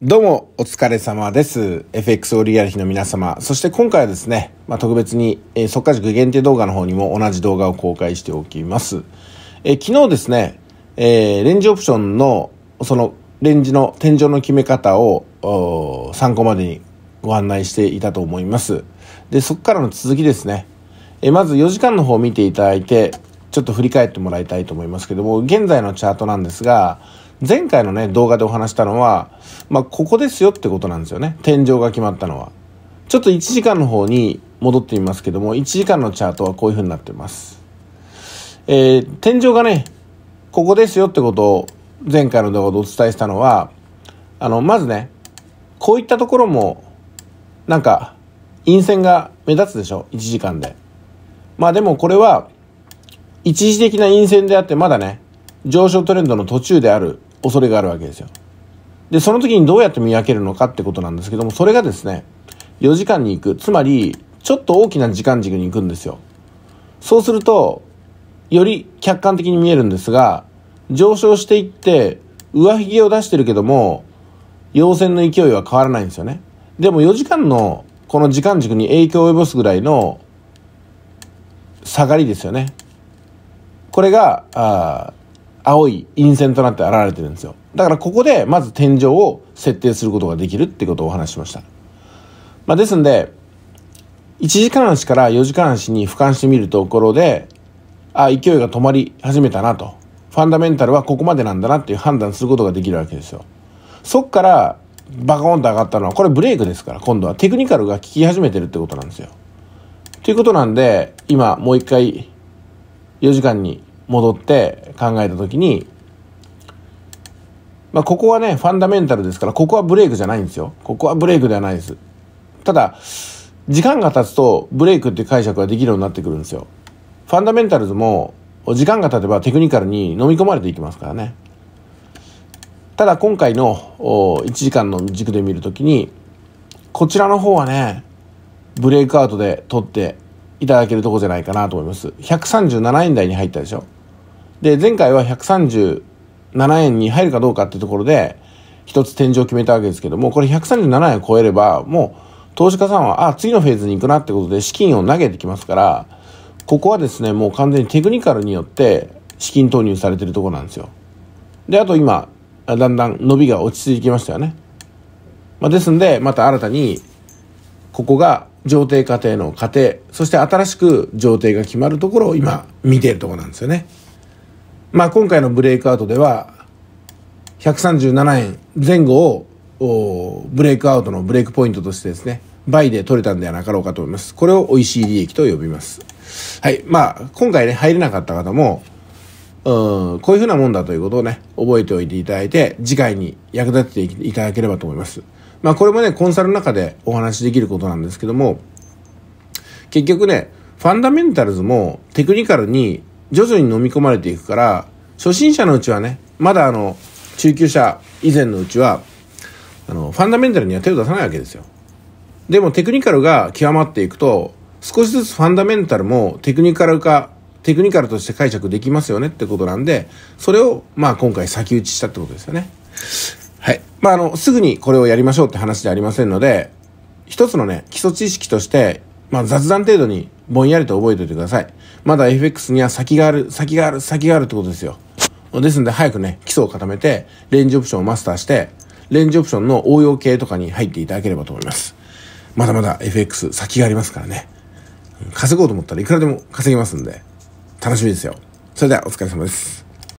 どうも、お疲れ様です。FX オリアル日の皆様。そして今回はですね、まあ、特別に、えー、速稼塾限定動画の方にも同じ動画を公開しておきます。えー、昨日ですね、えー、レンジオプションの、その、レンジの天井の決め方を、参考までにご案内していたと思います。で、そこからの続きですね。えー、まず4時間の方を見ていただいて、ちょっと振り返ってもらいたいと思いますけども、現在のチャートなんですが、前回のね、動画でお話したのは、まあ、ここですよってことなんですよね。天井が決まったのは。ちょっと1時間の方に戻ってみますけども、1時間のチャートはこういう風になってます。えー、天井がね、ここですよってことを前回の動画でお伝えしたのは、あの、まずね、こういったところも、なんか、陰線が目立つでしょ ?1 時間で。まあでもこれは、一時的な陰線であって、まだね、上昇トレンドの途中である恐れがあるわけですよ。で、その時にどうやって見分けるのかってことなんですけども、それがですね、4時間に行く。つまり、ちょっと大きな時間軸に行くんですよ。そうすると、より客観的に見えるんですが、上昇していって、上髭を出してるけども、陽線の勢いは変わらないんですよね。でも4時間のこの時間軸に影響を及ぼすぐらいの下がりですよね。これが、あ青い陰線となって現れてるんですよだからここでまず天井を設定することができるってことをお話ししました、まあ、ですんで1時間足から4時間足に俯瞰してみるところであ勢いが止まり始めたなとファンダメンタルはここまでなんだなっていう判断することができるわけですよそっからバコンと上がったのはこれブレイクですから今度はテクニカルが効き始めてるってことなんですよということなんで今もう一回4時間に戻って考えた時に、まあ、ここはね、ファンダメンタルですから、ここはブレイクじゃないんですよ。ここはブレイクではないです。ただ、時間が経つと、ブレイクって解釈ができるようになってくるんですよ。ファンダメンタルズも、時間が経てばテクニカルに飲み込まれていきますからね。ただ、今回の1時間の軸で見るときに、こちらの方はね、ブレイクアウトで取っていただけるとこじゃないかなと思います。137円台に入ったでしょ。で、前回は137円に入るかどうかっていうところで、一つ天井を決めたわけですけども、これ137円を超えれば、もう投資家さんは、あ、次のフェーズに行くなってことで資金を投げてきますから、ここはですね、もう完全にテクニカルによって資金投入されてるとこなんですよ。で、あと今、だんだん伸びが落ち着いてきましたよね。まあ、ですんで、また新たに、ここが上程過程の過程、そして新しく上程が決まるところを今見ているところなんですよね。まあ、今回のブレイクアウトでは137円前後をブレイクアウトのブレイクポイントとしてですね倍で取れたんではなかろうかと思いますこれを美味しい利益と呼びますはいまあ今回ね入れなかった方もうんこういうふうなもんだということをね覚えておいていただいて次回に役立てていただければと思いますまあこれもねコンサルの中でお話しできることなんですけども結局ねファンダメンタルズもテクニカルに徐々に飲み込まれていくから初心者のうちはねまだあの中級者以前のうちはあのファンダメンタルには手を出さないわけですよでもテクニカルが極まっていくと少しずつファンダメンタルもテクニカル化テクニカルとして解釈できますよねってことなんでそれをまあ今回先打ちしたってことですよねはいまああのすぐにこれをやりましょうって話じゃありませんので一つのね基礎知識として、まあ、雑談程度にぼんやりと覚えておいてくださいまだ FX には先がある、先がある、先があるってことですよ。ですんで、早くね、基礎を固めて、レンジオプションをマスターして、レンジオプションの応用系とかに入っていただければと思います。まだまだ FX 先がありますからね。稼ごうと思ったらいくらでも稼げますんで、楽しみですよ。それではお疲れ様です。